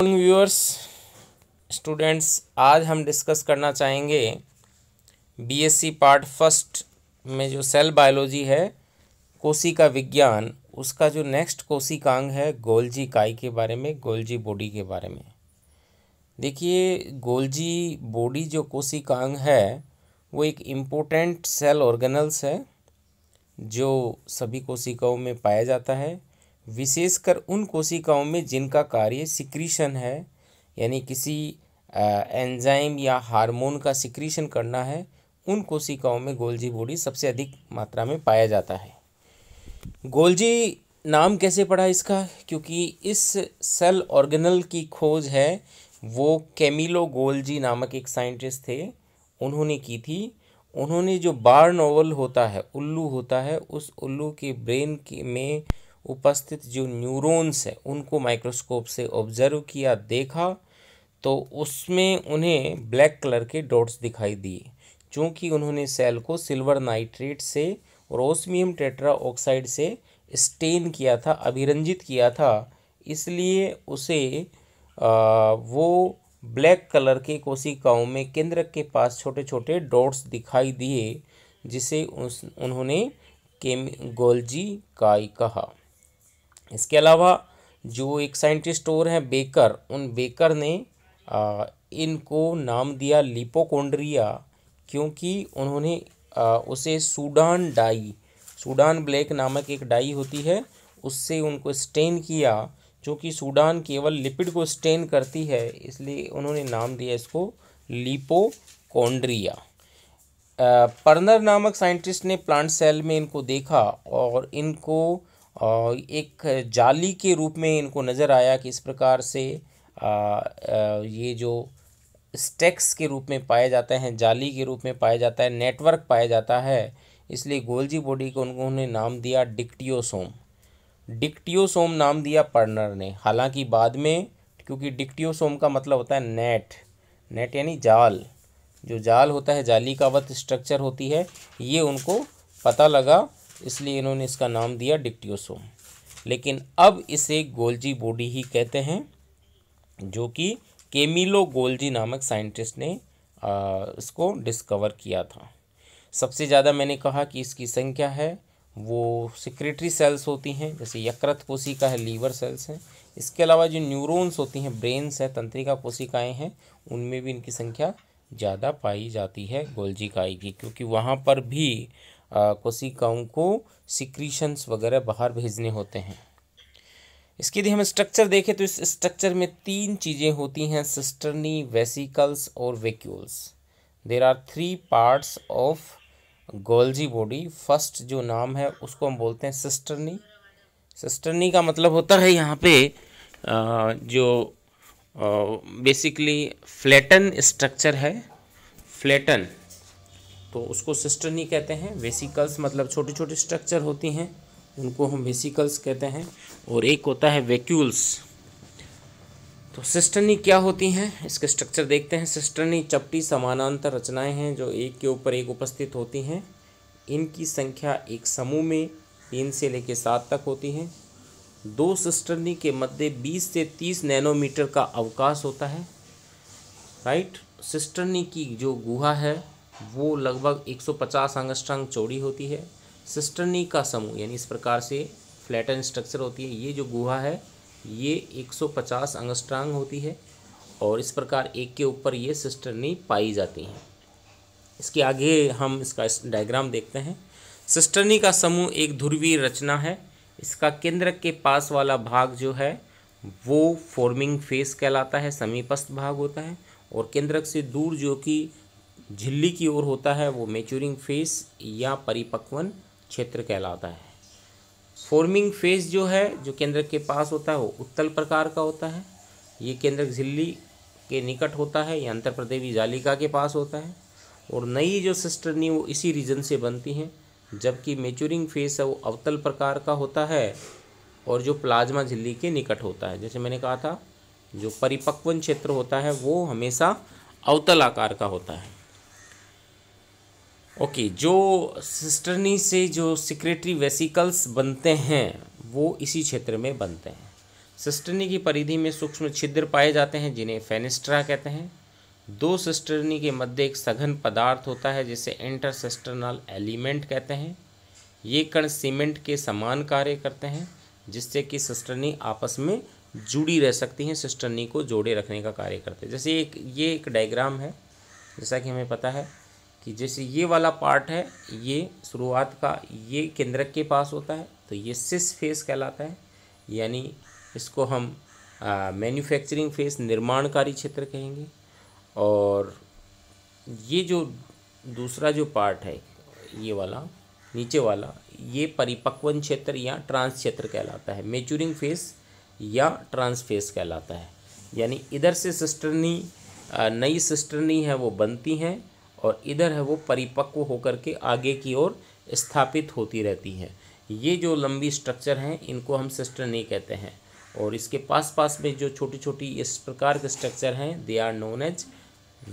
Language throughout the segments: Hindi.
मॉर्निंग व्यूअर्स स्टूडेंट्स आज हम डिस्कस करना चाहेंगे बीएससी पार्ट फर्स्ट में जो सेल बायोलॉजी है कोशिका विज्ञान उसका जो नेक्स्ट कोशिकांग है गोल्जी काई के बारे में गोल्जी बॉडी के बारे में देखिए गोल्जी बॉडी जो कोशिकांग है वो एक इम्पोर्टेंट सेल ऑर्गेनल्स है जो सभी कोशिकाओं में पाया जाता है विशेषकर उन कोशिकाओं में जिनका कार्य सिक्रीशन है यानी किसी एंजाइम या हार्मोन का सिक्रीशन करना है उन कोशिकाओं में गोल्जी बॉडी सबसे अधिक मात्रा में पाया जाता है गोल्जी नाम कैसे पड़ा इसका क्योंकि इस सेल ऑर्गेनल की खोज है वो केमिलो गोल्जी नामक एक साइंटिस्ट थे उन्होंने की थी उन्होंने जो बार नोवल होता है उल्लू होता है उस उल्लू के ब्रेन के में उपस्थित जो न्यूरॉन्स हैं उनको माइक्रोस्कोप से ऑब्जर्व किया देखा तो उसमें उन्हें ब्लैक कलर के डॉट्स दिखाई दिए चूँकि उन्होंने सेल को सिल्वर नाइट्रेट से और ओसमियम टेट्रा ऑक्साइड से स्टेन किया था अभिरंजित किया था इसलिए उसे आ, वो ब्लैक कलर के कोशिकाओं में केंद्रक के पास छोटे छोटे डॉट्स दिखाई दिए जिसे उस उन्होंने केम गोल्जी काई कहा इसके अलावा जो एक साइंटिस्ट और हैं बेकर उन बेकर ने आ, इनको नाम दिया लिपोकोंड्रिया क्योंकि उन्होंने आ, उसे सूडान डाई सूडान ब्लैक नामक एक डाई होती है उससे उनको स्टेन किया जो कि सूडान केवल लिपिड को स्टेन करती है इसलिए उन्होंने नाम दिया इसको लिपोकोंड्रिया पर्नर नामक साइंटिस्ट ने प्लांट सेल में इनको देखा और इनको और एक जाली के रूप में इनको नज़र आया कि इस प्रकार से ये जो स्टेक्स के रूप में पाए जाते हैं जाली के रूप में पाया जाता है नेटवर्क पाया जाता है इसलिए गोल्जी बॉडी को उन्होंने नाम दिया डिक्टियोसोम डिक्टियोसोम नाम दिया पर्नर ने हालांकि बाद में क्योंकि डिक्टियोसोम का मतलब होता है नेट नेट यानी जाल जो जाल होता है जाली का वत स्ट्रक्चर होती है ये उनको पता लगा इसलिए इन्होंने इसका नाम दिया डिक्टियोसोम लेकिन अब इसे गोल्जी बॉडी ही कहते हैं जो कि केमिलो गोल्जी नामक साइंटिस्ट ने आ, इसको डिस्कवर किया था सबसे ज़्यादा मैंने कहा कि इसकी संख्या है वो सिक्रेटरी सेल्स होती हैं जैसे यकृत कोशिका है लीवर सेल्स हैं इसके अलावा जो न्यूरॉन्स होती हैं ब्रेन्स हैं तंत्रिका कोशिकाएँ हैं उनमें भी इनकी संख्या ज़्यादा पाई जाती है गोल्जी काई की क्योंकि वहाँ पर भी कोशिकाओं को सिक्रीशंस वगैरह बाहर भेजने होते हैं इसके यदि हम स्ट्रक्चर देखें तो इस स्ट्रक्चर में तीन चीज़ें होती हैं सिस्टर्नी वेसिकल्स और vacuoles there are three parts of Golgi body first जो नाम है उसको हम बोलते हैं सिस्टर्नी सिस्टर्नी का मतलब होता है यहाँ पे जो बेसिकली फ्लैटन स्ट्रक्चर है फ्लैटन तो उसको सिस्टर्नी कहते हैं वेसिकल्स मतलब छोटी छोटी स्ट्रक्चर होती हैं उनको हम वेसिकल्स कहते हैं और एक होता है वेक्यूल्स तो सिस्टर्नी क्या होती हैं इसके स्ट्रक्चर देखते हैं सिस्टर्नी चपटी समानांतर रचनाएं हैं जो एक के ऊपर एक उपस्थित होती हैं इनकी संख्या एक समूह में तीन से लेकर सात तक होती हैं दो सिस्टर्नी के मध्य 20 से 30 नैनोमीटर का अवकाश होता है राइट सिस्टर्नी की जो गुहा है वो लगभग 150 अंगस्ट्रांग चौड़ी होती है सिस्टर्नी का समूह यानी इस प्रकार से फ्लैटन स्ट्रक्चर होती है ये जो गुहा है ये 150 अंगस्ट्रांग होती है और इस प्रकार एक के ऊपर ये सिस्टर्नी पाई जाती हैं इसके आगे हम इसका डायग्राम देखते हैं सिस्टर्नी का समूह एक ध्रुवीय रचना है इसका केंद्र के पास वाला भाग जो है वो फॉर्मिंग फेस कहलाता है समीपस्थ भाग होता है और केंद्रक से दूर जो कि झिल्ली की ओर होता है वो मेच्योरिंग फेस या परिपक्वन क्षेत्र कहलाता है फॉर्मिंग फेस जो है जो केंद्रक के पास होता है वो उत्तल प्रकार का होता है ये केंद्रक झिल्ली के निकट होता है या अंतर प्रदेवी जालिका के पास होता है और नई जो सिस्टरनी वो इसी रीजन से बनती हैं जबकि मेच्योरिंग फेस है वो अवतल प्रकार का होता है और जो प्लाज्मा झिल्ली के निकट होता है जैसे मैंने कहा था जो परिपक्वन क्षेत्र होता है वो हमेशा अवतल आकार का होता है ओके okay, जो सिस्टरनी से जो सिक्रेटरी वेसिकल्स बनते हैं वो इसी क्षेत्र में बनते हैं सिस्टर्नी की परिधि में सूक्ष्म छिद्र पाए जाते हैं जिन्हें फेनिस्ट्रा कहते हैं दो सिस्टर्नी के मध्य एक सघन पदार्थ होता है जिसे इंटरसिस्टरनल एलिमेंट कहते हैं ये कण सीमेंट के समान कार्य करते हैं जिससे कि सिस्टर्नी आपस में जुड़ी रह सकती हैं सिस्टर्नी को जोड़े रखने का कार्य करते हैं जैसे एक ये एक डायग्राम है जैसा कि हमें पता है कि जैसे ये वाला पार्ट है ये शुरुआत का ये केंद्रक के पास होता है तो ये सिस फेस कहलाता है यानी इसको हम मैन्युफैक्चरिंग फेस निर्माणकारी क्षेत्र कहेंगे और ये जो दूसरा जो पार्ट है ये वाला नीचे वाला ये परिपक्वन क्षेत्र या ट्रांस क्षेत्र कहलाता है मेचूरिंग फेस या ट्रांस फेस कहलाता है यानी इधर से सिस्टरनी नई सिस्टरनी है वो बनती हैं और इधर है वो परिपक्व होकर के आगे की ओर स्थापित होती रहती है ये जो लंबी स्ट्रक्चर हैं इनको हम सिस्टर नहीं कहते हैं और इसके पास पास में जो छोटी छोटी इस प्रकार के स्ट्रक्चर हैं they are known as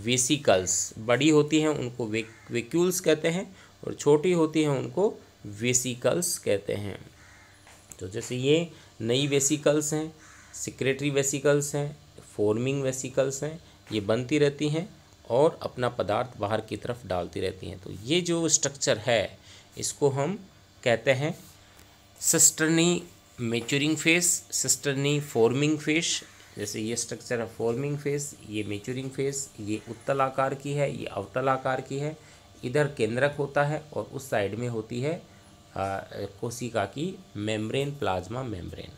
vesicles बड़ी होती हैं उनको वे वेक्यूल्स कहते हैं और छोटी होती हैं उनको वेसिकल्स कहते हैं तो जैसे ये नई वेसिकल्स हैं सिक्रेटरी वेसिकल्स हैं फॉर्मिंग वेसिकल्स हैं ये बनती रहती हैं और अपना पदार्थ बाहर की तरफ डालती रहती हैं तो ये जो स्ट्रक्चर है इसको हम कहते हैं cisternae maturing face cisternae forming face जैसे ये स्ट्रक्चर है फॉर्मिंग फेस ये मेचोरिंग फेस ये उत्तल आकार की है ये अवतल आकार की है इधर केंद्रक होता है और उस साइड में होती है आ, कोशिका की membrane plasma membrane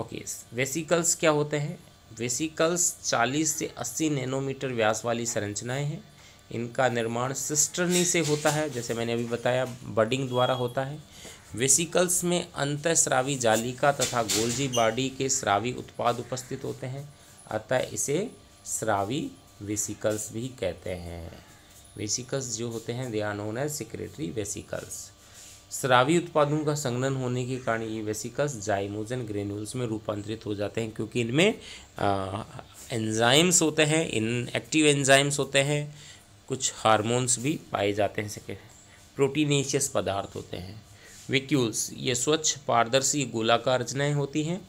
okay vesicles क्या होते हैं वेसिकल्स 40 से 80 नैनोमीटर व्यास वाली संरचनाएं हैं इनका निर्माण सिस्टर्नी से होता है जैसे मैंने अभी बताया बडिंग द्वारा होता है वेसिकल्स में श्रावी जालिका तथा गोल्जी बॉडी के श्रावी उत्पाद उपस्थित होते हैं अतः इसे श्रावी वेसिकल्स भी कहते हैं वेसिकल्स जो होते हैं they are known as secretory vesicles श्रावी उत्पादों का संगनन होने के कारण ये वेसिकल्स जाइमोजन ग्रेन्यूल्स में रूपांतरित हो जाते हैं क्योंकि इनमें एंजाइम्स होते हैं इन एक्टिव एंजाइम्स होते हैं कुछ हार्मोन्स भी पाए जाते हैं सके प्रोटीनेशियस पदार्थ होते हैं विक्यूल्स ये स्वच्छ पारदर्शी गोलाकार रचनाएँ होती हैं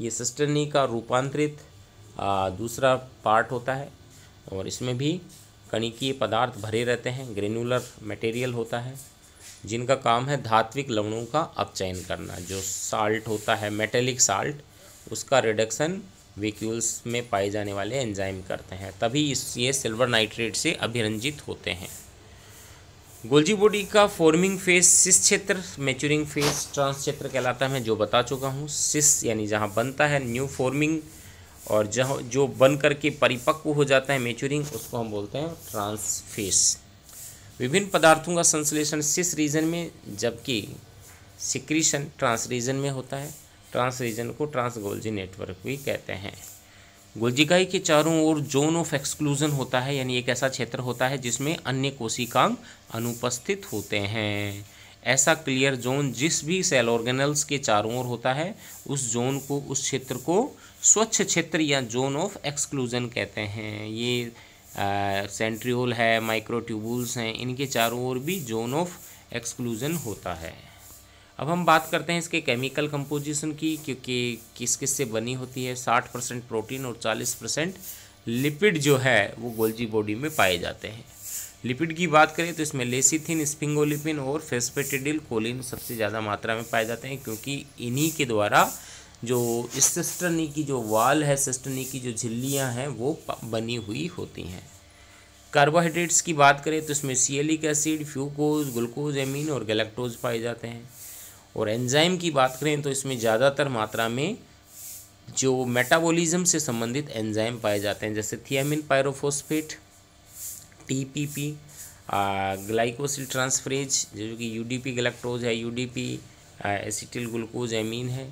ये सस्टनी का रूपांतरित दूसरा पार्ट होता है और इसमें भी कणिकीय पदार्थ भरे रहते हैं ग्रेनुलर मटेरियल होता है जिनका काम है धात्विक लवणों का अपचयन करना जो साल्ट होता है मेटेलिक साल्ट उसका रिडक्शन वेक्यूल्स में पाए जाने वाले एंजाइम करते हैं तभी इस ये सिल्वर नाइट्रेट से अभिरंजित होते हैं गोल्जी बॉडी का फॉर्मिंग फेज सिस क्षेत्र मैच्योरिंग फेज ट्रांस क्षेत्र कहलाता है मैं जो बता चुका हूँ सिस यानी जहाँ बनता है न्यू फॉर्मिंग और जहाँ जो बन करके परिपक्व हो जाता है मैच्योरिंग उसको हम बोलते हैं ट्रांस फेस विभिन्न पदार्थों का संश्लेषण सिस रीजन में जबकि सिक्रीशन ट्रांस रीजन में होता है ट्रांस रीजन को ट्रांस गोल्जी नेटवर्क भी कहते हैं गोल्जिकाई के चारों ओर जोन ऑफ एक्सक्लूजन होता है यानी एक ऐसा क्षेत्र होता है जिसमें अन्य कोशिकांग अनुपस्थित होते हैं ऐसा क्लियर जोन जिस भी सेल ऑर्गेनल्स के चारों ओर होता है उस जोन को उस क्षेत्र को स्वच्छ क्षेत्र या जोन ऑफ एक्सक्लूजन कहते हैं ये सेंट्रियोल है माइक्रोट्यूबुल्स हैं इनके चारों ओर भी जोन ऑफ एक्सक्लूज़न होता है अब हम बात करते हैं इसके केमिकल कंपोजिशन की क्योंकि किस किस से बनी होती है साठ परसेंट प्रोटीन और चालीस परसेंट लिपिड जो है वो गोल्जी बॉडी में पाए जाते हैं लिपिड की बात करें तो इसमें लेसिथिन स्पिंगोलिपिन और फेस्पेटिडिल कोलिन सबसे ज़्यादा मात्रा में पाए जाते हैं क्योंकि इन्हीं के द्वारा जो इस सिस्टनी की जो वाल है सिस्टनी की जो झिल्लियाँ हैं वो बनी हुई होती हैं कार्बोहाइड्रेट्स की बात करें तो इसमें sialic acid fucose glucosamine और गैलेक्टोज पाए जाते हैं और एंजाइम की बात करें तो इसमें ज़्यादातर मात्रा में जो मेटाबॉलिज्म से संबंधित एंजाइम पाए जाते हैं जैसे thiamine pyrophosphate TPP glycosyl transferase जो कि यूडीपी गैलेक्टोज है यूडीपी एसिटिल ग्लूकोज एमीन है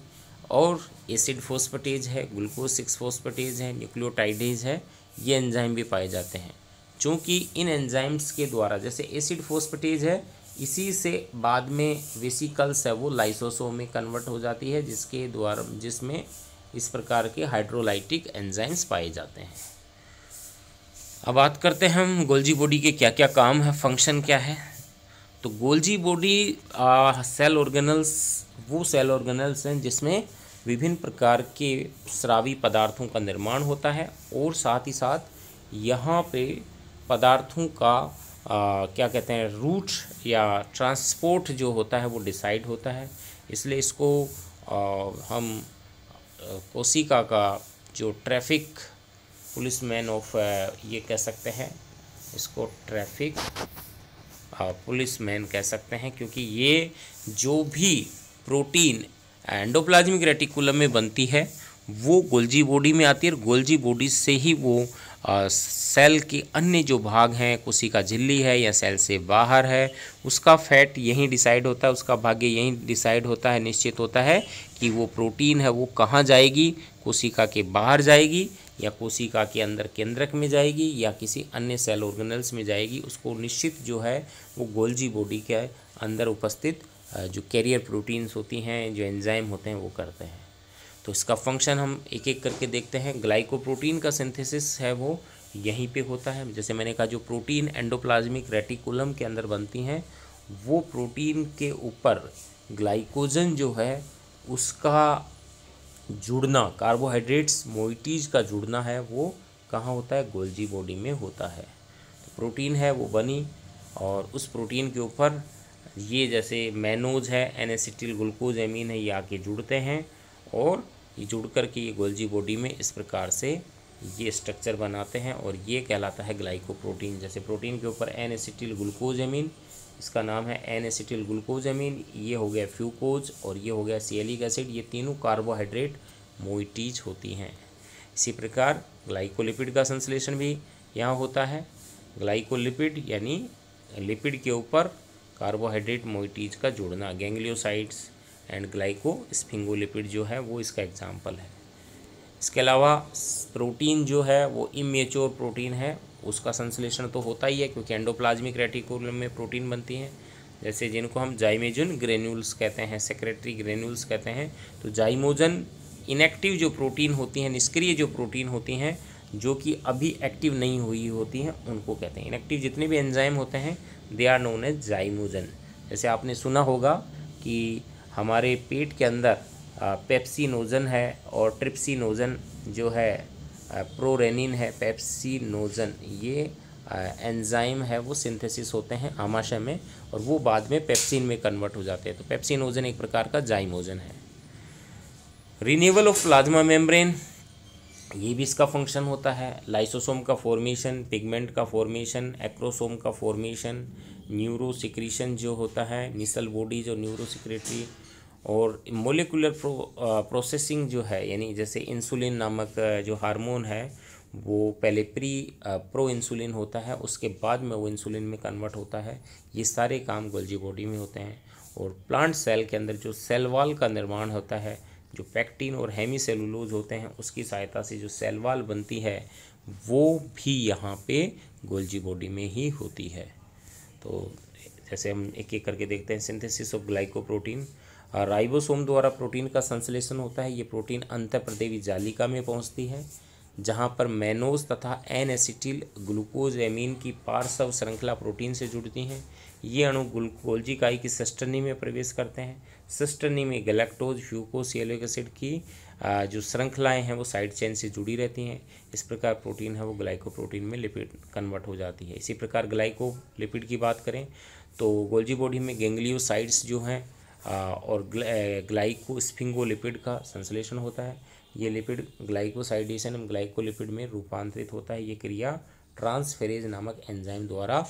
और एसिड फोस्फटेज है ग्लूकोज सिक्स फोस्फटेज है न्यूक्लियोटाइडेज है ये एंजाइम भी पाए जाते हैं चूँकि इन एंजाइम्स के द्वारा जैसे एसिड फोस्फटेज है इसी से बाद में वेसिकल्स है वो लाइसोसोम में कन्वर्ट हो जाती है जिसके द्वारा जिसमें इस प्रकार के हाइड्रोलाइटिक एंजाइम्स पाए जाते हैं अब बात करते हैं हम गोल्जी बॉडी के क्या क्या काम है फंक्शन क्या है तो गोल्जी बॉडी सेल ऑर्गेनल्स वो सेल ऑर्गेनल्स हैं जिसमें विभिन्न प्रकार के श्रावी पदार्थों का निर्माण होता है और साथ ही साथ यहाँ पे पदार्थों का आ, क्या कहते हैं रूट या ट्रांसपोर्ट जो होता है वो डिसाइड होता है इसलिए इसको आ, हम कोशिका का जो ट्रैफिक पुलिस मैन ऑफ ये कह सकते हैं इसको ट्रैफिक पुलिस मैन कह सकते हैं क्योंकि ये जो भी प्रोटीन एंडोप्लाज्मिक रेटिकुलम में बनती है वो गोल्जी बॉडी में आती है और गोल्जी बॉडी से ही वो आ, सेल के अन्य जो भाग हैं का झिल्ली है या सेल से बाहर है उसका फैट यहीं डिसाइड होता है उसका भाग्य यहीं डिसाइड होता है निश्चित होता है कि वो प्रोटीन है वो कहाँ जाएगी कुसी का के बाहर जाएगी या कोशिका के अंदर केंद्रक में जाएगी या किसी अन्य सेल ऑर्गेनल्स में जाएगी उसको निश्चित जो है वो गोल्जी बॉडी के अंदर उपस्थित जो कैरियर प्रोटीन्स होती हैं जो एंजाइम होते हैं वो करते हैं तो इसका फंक्शन हम एक एक करके देखते हैं ग्लाइकोप्रोटीन का सिंथेसिस है वो यहीं पे होता है जैसे मैंने कहा जो प्रोटीन एंडोप्लाज्मिक रेटिकुलम के अंदर बनती हैं वो प्रोटीन के ऊपर ग्लाइकोजन जो है उसका जुड़ना कार्बोहाइड्रेट्स मोइटीज का जुड़ना है वो कहाँ होता है गोल्जी बॉडी में होता है तो प्रोटीन है वो बनी और उस प्रोटीन के ऊपर ये जैसे मैनोज है एन एसिटिल ग्लूकोज एमीन है ये आके जुड़ते हैं और ये जुड़ कर के ये गोल्जी बॉडी में इस प्रकार से ये स्ट्रक्चर बनाते हैं और ये कहलाता है ग्लाइकोप्रोटीन जैसे प्रोटीन के ऊपर एन एसिटिल ग्लूकोज एमीन इसका नाम है एन एसिटिल ग्लूकोजमीन ये हो गया फ्यूकोज और ये हो गया सीएलिक एसिड ये तीनों कार्बोहाइड्रेट मोइटीज होती हैं इसी प्रकार ग्लाइकोलिपिड का संश्लेषण भी यहाँ होता है ग्लाइकोलिपिड यानी लिपिड के ऊपर कार्बोहाइड्रेट मोइटीज का जोड़ना गेंग्लियोसाइड्स एंड ग्लाइको स्फिंगोलिपिड जो है वो इसका एग्जाम्पल है इसके अलावा प्रोटीन जो है वो इमेच्योर प्रोटीन है उसका संश्लेषण तो होता ही है क्योंकि एंडोप्लाज्मिक रेटिकुलम में प्रोटीन बनती हैं जैसे जिनको हम जाइमेजन ग्रेन्यूल्स कहते हैं सेक्रेटरी ग्रेन्यूल्स कहते हैं तो जाइमोजन इनएक्टिव जो प्रोटीन होती हैं निष्क्रिय जो प्रोटीन होती हैं जो कि अभी एक्टिव नहीं हुई होती हैं उनको कहते हैं इनएक्टिव जितने भी एंजाइम होते हैं they are known as zymogen जैसे आपने सुना होगा कि हमारे पेट के अंदर पेप्सिनोजन है और ट्रिप्सिनोजन जो है प्रोरेनिन है पेप्सिनोजन ये एंजाइम है वो सिंथेसिस होते हैं आमाशय में और वो बाद में पेप्सिन में कन्वर्ट हो जाते हैं तो पेप्सिनोजन एक प्रकार का जाइमोजन है रिन्यूअल ऑफ प्लाज्मा मेम्ब्रेन ये भी इसका फंक्शन होता है लाइसोसोम का फॉर्मेशन पिगमेंट का फॉर्मेशन एक्रोसोम का फॉर्मेशन न्यूरोसिक्रीशन जो होता है निसल बॉडीज और न्यूरोसिक्रेटरी और मोलिकुलर प्रो, प्रोसेसिंग जो है यानी जैसे इंसुलिन नामक uh, जो हार्मोन है वो पहले प्री प्रो इंसुलिन होता है उसके बाद में वो इंसुलिन में कन्वर्ट होता है ये सारे काम गोल्जी बॉडी में होते हैं और प्लांट सेल के अंदर जो सेल वाल का निर्माण होता है जो पैक्टीन और हेमी सेलुलोज होते हैं उसकी सहायता से जो सेल वाल बनती है वो भी यहाँ पे गोल्जी बॉडी में ही होती है तो जैसे हम एक एक करके देखते हैं synthesis of glycoprotein protein ribosome द्वारा प्रोटीन का संश्लेषण होता है ये प्रोटीन अंतर प्रदेवी जालिका में पहुंचती है जहाँ पर मैनोज तथा एन एसिटिल ग्लूकोज एमीन की पार्श्व श्रृंखला प्रोटीन से जुड़ती हैं ये अणु ग्लूकोलजी काई की सस्टनी में प्रवेश करते हैं सस्टनी में गलेक्टोज फ्यूकोस येलोक एसिड की जो श्रृंखलाएं हैं वो साइड चेन से जुड़ी रहती हैं इस प्रकार प्रोटीन है वो ग्लाइकोप्रोटीन में लिपिड कन्वर्ट हो जाती है इसी प्रकार ग्लाइको लिपिड की बात करें तो गोल्जी बॉडी में गेंग्लियोसाइड्स जो हैं और ग्लाइको ग्लाइकोस्फिंगोलिपिड का संश्लेषण होता है ये लिपिड ग्लाइकोसाइडेशन एवं ग्लाइकोलिपिड में रूपांतरित होता है ये क्रिया ट्रांसफेरेज नामक एंजाइम द्वारा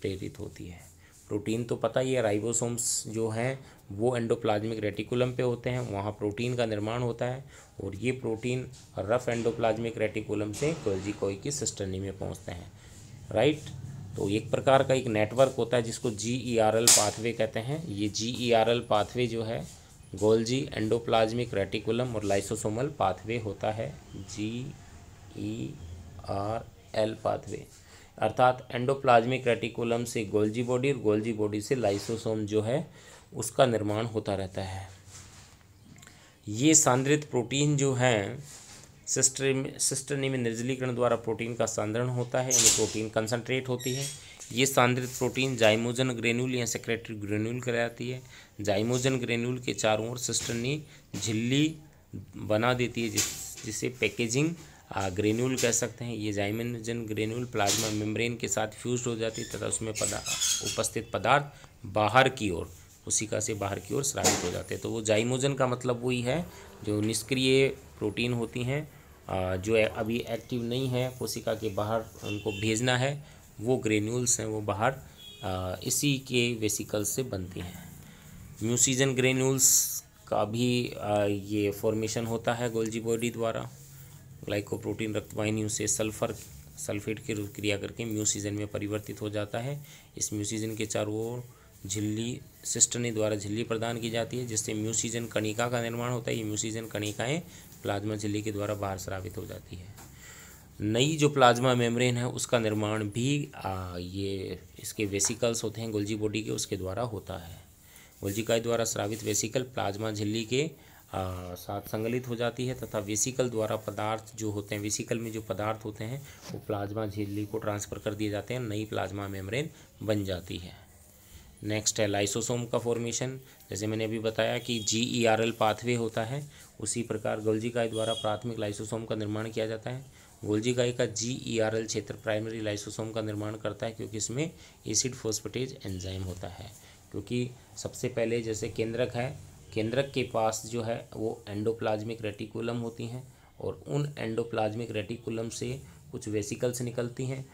प्रेरित होती है प्रोटीन तो पता ही है राइबोसोम्स जो हैं वो एंडोप्लाज्मिक रेटिकुलम पे होते हैं वहाँ प्रोटीन का निर्माण होता है और ये प्रोटीन रफ एंडोप्लाज्मिक रेटिकुलम से कोल्जी कोई की सिस्टर्नी में पहुँचते हैं राइट तो एक प्रकार का एक नेटवर्क होता है जिसको G E R L pathway कहते हैं ये G E R L pathway जो है गोल्जी एंडोप्लाज्मिक रेटिकुलम और लाइसोसोमल पाथवे होता है G E R L pathway अर्थात एंडोप्लाज्मिक रेटिकुलम से गोल्जी बॉडी और गोल्जी बॉडी से लाइसोसोम जो है उसका निर्माण होता रहता है ये सांद्रित प्रोटीन जो हैं सिस्टर सिस्टर में निर्जलीकरण द्वारा प्रोटीन का सांद्रण होता है यानी प्रोटीन कंसनट्रेट होती है ये सांद्रित प्रोटीन जाइमोजन ग्रेन्यूल या सेक्रेटरी ग्रेन्यूल कराती है जाइमोजन ग्रेन्यूल के चारों ओर सिस्टनी झिल्ली बना देती है जिस जिसे पैकेजिंग ग्रेन्यूल कह सकते हैं ये जाइमोजन ग्रेन्यूल प्लाज्मा मेम्ब्रेन के साथ फ्यूज हो जाती है तथा उसमें पदा, उपस्थित पदार्थ बाहर की ओर उसी का से बाहर की ओर श्रावित हो जाते हैं तो वो जाइमोजन का मतलब वही है जो निष्क्रिय प्रोटीन होती हैं जो अभी एक्टिव नहीं है कोशिका के बाहर उनको भेजना है वो ग्रेन्यूल्स हैं वो बाहर इसी के वेसिकल से बनती हैं म्यूसीजन ग्रेन्यूल्स का भी ये फॉर्मेशन होता है गोल्जी बॉडी द्वारा ग्लाइकोप्रोटीन रक्तवाहिनी से सल्फर सल्फेट की क्रिया करके म्यूसीजन में परिवर्तित हो जाता है इस म्यूसीजन के चारों ओर झिल्ली सिस्टनी द्वारा झिल्ली प्रदान की जाती है जिससे म्यूसीजन कणिका का निर्माण होता है ये म्यूसीजन कणिकाएँ प्लाज्मा झिल्ली के द्वारा बाहर स्रावित हो जाती है नई जो प्लाज्मा मेम्ब्रेन है उसका निर्माण भी आ, ये इसके वेसिकल्स होते हैं गुलजी बॉडी के उसके द्वारा होता है गोल्जिकाई द्वारा स्रावित वेसिकल प्लाज्मा झिल्ली के आ, साथ संगलित हो जाती है तथा वेसिकल द्वारा पदार्थ जो होते हैं वेसिकल में जो पदार्थ होते हैं वो प्लाज्मा झिल्ली को ट्रांसफ़र कर दिए जाते हैं नई प्लाज्मा मेम्ब्रेन बन जाती है नेक्स्ट है लाइसोसोम का फॉर्मेशन जैसे मैंने अभी बताया कि G E R L pathway होता है उसी प्रकार गोल्जी गाय द्वारा प्राथमिक लाइसोसोम का निर्माण किया जाता है गोल्जी गाय का जी ई आर एल क्षेत्र प्राइमरी लाइसोसोम का निर्माण करता है क्योंकि इसमें एसिड फोस्फेटेज एंजाइम होता है क्योंकि सबसे पहले जैसे केंद्रक है केंद्रक के पास जो है वो एंडोप्लाज्मिक रेटिकुलम होती हैं और उन एंडोप्लाज्मिक रेटिकुलम से कुछ वेसिकल्स निकलती हैं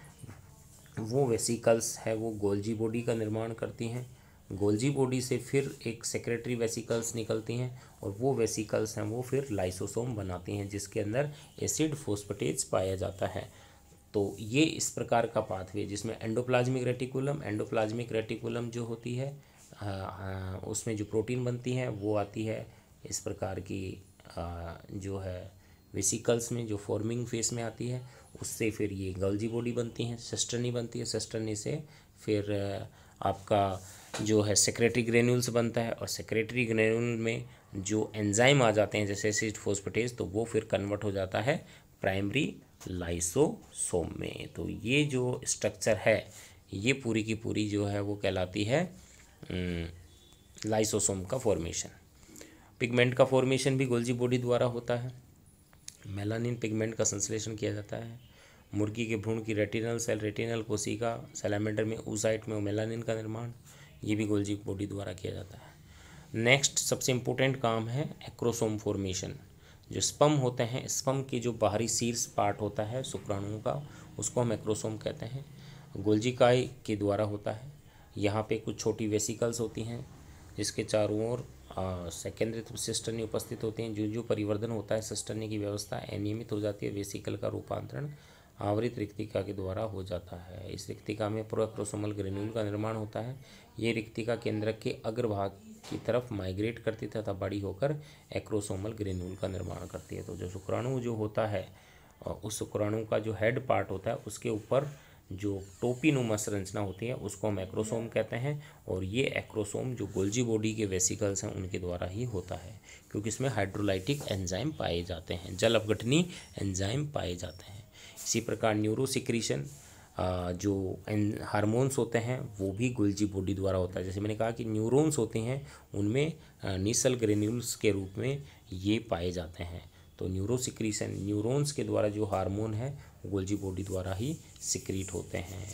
वो वेसिकल्स है वो गोल्जी बॉडी का निर्माण करती हैं गोल्जी बॉडी से फिर एक सेक्रेटरी वेसिकल्स निकलती हैं और वो वेसिकल्स हैं वो फिर लाइसोसोम बनाती हैं जिसके अंदर एसिड फोस्पटेज पाया जाता है तो ये इस प्रकार का पाथवे जिसमें एंडोप्लाज्मिक रेटिकुलम एंडोप्लाज्मिक रेटिकुलम जो होती है आ, आ, उसमें जो प्रोटीन बनती हैं वो आती है इस प्रकार की आ, जो है वेसिकल्स में जो फॉर्मिंग फेस में आती है उससे फिर ये गल्जी बॉडी बनती हैं सस्टनी बनती है सस्टनी से फिर आपका जो है सेक्रेटरी ग्रेन्यूल्स बनता है और सेक्रेटरी ग्रेन्यूल में जो एंजाइम आ जाते हैं जैसे एसिड फोस्पटेज तो वो फिर कन्वर्ट हो जाता है प्राइमरी लाइसोसोम में तो ये जो स्ट्रक्चर है ये पूरी की पूरी जो है वो कहलाती है लाइसोसोम का फॉर्मेशन पिगमेंट का फॉर्मेशन भी गोल्जी बॉडी द्वारा होता है मेलानिन पिगमेंट का संश्लेषण किया जाता है मुर्गी के भ्रूण की रेटिनल सेल रेटिनल कोशिका सेलेमेंडर में ऊसाइट में मेलानिन का निर्माण ये भी गोल्जी बॉडी द्वारा किया जाता है नेक्स्ट सबसे इम्पोर्टेंट काम है एक्रोसोम फॉर्मेशन जो स्पम होते हैं स्पम के जो बाहरी शीर्ष पार्ट होता है शुक्राणुओं का उसको हम एक्रोसोम कहते हैं गोल्जिकाई के द्वारा होता है यहाँ पे कुछ छोटी वेसिकल्स होती हैं जिसके चारों ओर सेकेंडरी रिथम सिस्टर्नी उपस्थित होते हैं जो जो परिवर्धन होता है सिस्टर्नी की व्यवस्था अनियमित हो जाती है वेसिकल का रूपांतरण आवृत रिक्तिका के द्वारा हो जाता है इस रिक्तिका में प्रोक्रोसोमल ग्रेन्यूल का निर्माण होता है ये रिक्तिका केंद्रक के अग्रभाग की तरफ माइग्रेट करती तथा बड़ी होकर एक्रोसोमल ग्रेन्यूल का निर्माण करती है तो जो शुक्राणु जो होता है उस शुक्राणु का जो हेड पार्ट होता है उसके ऊपर जो टोपी नुमस संरचना होती है उसको हम एक्रोसोम कहते हैं और ये एक्रोसोम जो गोल्जी बॉडी के वेसिकल्स हैं उनके द्वारा ही होता है क्योंकि इसमें हाइड्रोलाइटिक एंजाइम पाए जाते हैं जल अपघटनी एंजाइम पाए जाते हैं इसी प्रकार न्यूरोसिक्रीशन जो हार्मोन्स होते हैं वो भी गुलजी बॉडी द्वारा होता है जैसे मैंने कहा कि न्यूरोन्स होते हैं उनमें निसल ग्रेन्यूल्स के रूप में ये पाए जाते हैं तो न्यूरोसिक्रीशन न्यूरोन्स के द्वारा जो हार्मोन है गोल्जी बॉडी द्वारा ही सिक्रीट होते हैं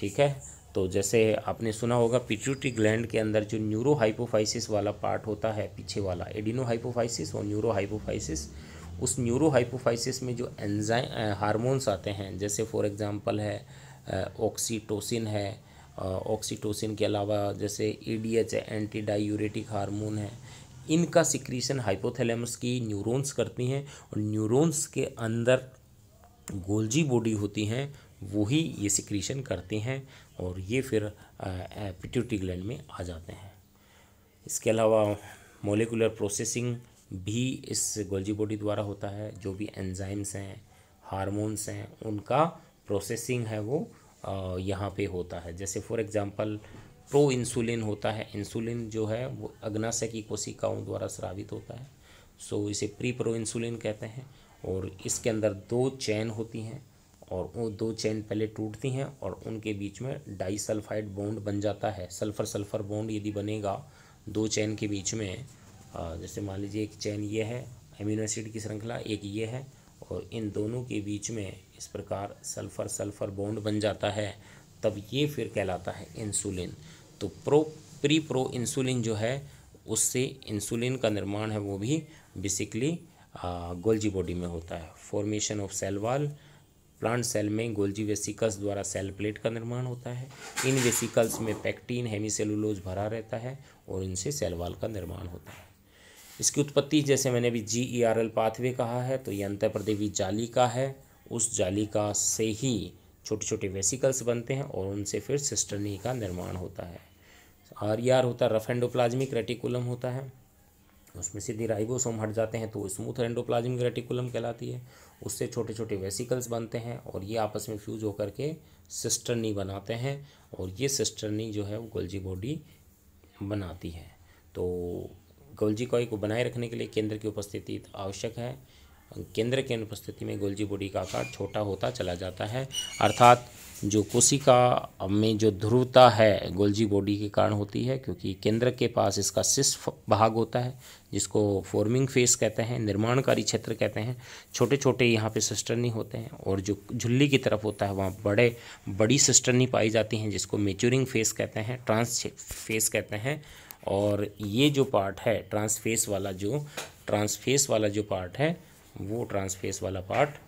ठीक है तो जैसे आपने सुना होगा पिट्यूटरी ग्लैंड के अंदर जो न्यूरो हाइपोफाइसिस वाला पार्ट होता है पीछे वाला एडिनो हाइपोफाइसिस और न्यूरो हाइपोफाइसिस उस न्यूरो हाइपोफाइसिस में जो एंजाइम हार्मोन्स आते हैं जैसे फॉर एग्ज़ाम्पल है ऑक्सीटोसिन है ऑक्सीटोसिन के अलावा जैसे ईडीएच डी एच है एंटी डायूरेटिक हार्मोन है इनका सिक्रीशन हाइपोथैलेमस की न्यूरॉन्स करती हैं और न्यूरॉन्स के अंदर गोल्जी बॉडी होती हैं वही ये सिक्रीशन करती हैं और ये फिर पिट्यूटरी ग्लैंड में आ जाते हैं इसके अलावा मोलिकुलर प्रोसेसिंग भी इस गोल्जी बॉडी द्वारा होता है जो भी एंजाइम्स हैं हार्मोन्स हैं उनका प्रोसेसिंग है वो यहाँ पे होता है जैसे फॉर एग्ज़ाम्पल प्रो इंसुलिन होता है इंसुलिन जो है वो अग्नाशय की कोशिकाओं द्वारा स्रावित होता है सो इसे प्री प्रो इंसुलिन कहते हैं और इसके अंदर दो चैन होती हैं और वो दो चैन पहले टूटती हैं और उनके बीच में डाई सल्फाइड बॉन्ड बन जाता है सल्फर सल्फर बॉन्ड यदि बनेगा दो चैन के बीच में जैसे मान लीजिए एक चैन ये है अमीनो एसिड की श्रृंखला एक ये है और इन दोनों के बीच में इस प्रकार सल्फर सल्फर बॉन्ड बन जाता है तब ये फिर कहलाता है इंसुलिन तो प्रो प्री प्रो इंसुलिन जो है उससे इंसुलिन का निर्माण है वो भी बेसिकली गोल्जी बॉडी में होता है formation of cell wall plant cell में गोल्जी वेसिकल्स द्वारा सेल प्लेट का निर्माण होता है इन वेसिकल्स में पैक्टीन हेमीसेलुलोज भरा रहता है और इनसे सेल वाल का निर्माण होता है इसकी उत्पत्ति जैसे मैंने अभी G E R L pathway कहा है तो ये अंतर प्रदेवी जाली का है उस जालिका से ही छोटे छोटे वेसिकल्स बनते हैं और उनसे फिर सिस्टर्नी का निर्माण होता है आर ई आर होता है रफ एंडोप्लाज्मिक रेटिकुलम होता है उसमें सीधे राइबोसोम हट जाते हैं तो स्मूथ एंडोप्लाज्मिक रेटिकुलम कहलाती है उससे छोटे छोटे वेसिकल्स बनते हैं और ये आपस में फ्यूज होकर के सिस्टर्नी बनाते हैं और ये सिस्टर्नी जो है वो गोल्जी बॉडी बनाती है तो गोल्जी कॉय को बनाए रखने के लिए केंद्र की उपस्थिति आवश्यक है केंद्र की अनुपस्थिति में गोल्जी बॉडी का आकार छोटा होता चला जाता है अर्थात जो कोशिका में जो ध्रुवता है गोल्जी बॉडी के कारण होती है क्योंकि केंद्र के पास इसका शिष भाग होता है जिसको फॉर्मिंग फेस कहते हैं निर्माणकारी क्षेत्र कहते हैं छोटे छोटे यहाँ पे सिस्टरनी होते हैं और जो झुल्ली की तरफ होता है वहाँ बड़े बड़ी सिस्टरनी पाई जाती हैं जिसको मेचोरिंग फेस कहते हैं ट्रांस फेस कहते हैं और ये जो पार्ट है ट्रांसफेस वाला जो ट्रांसफेस वाला जो पार्ट है वो ट्रांसफेस वाला पार्ट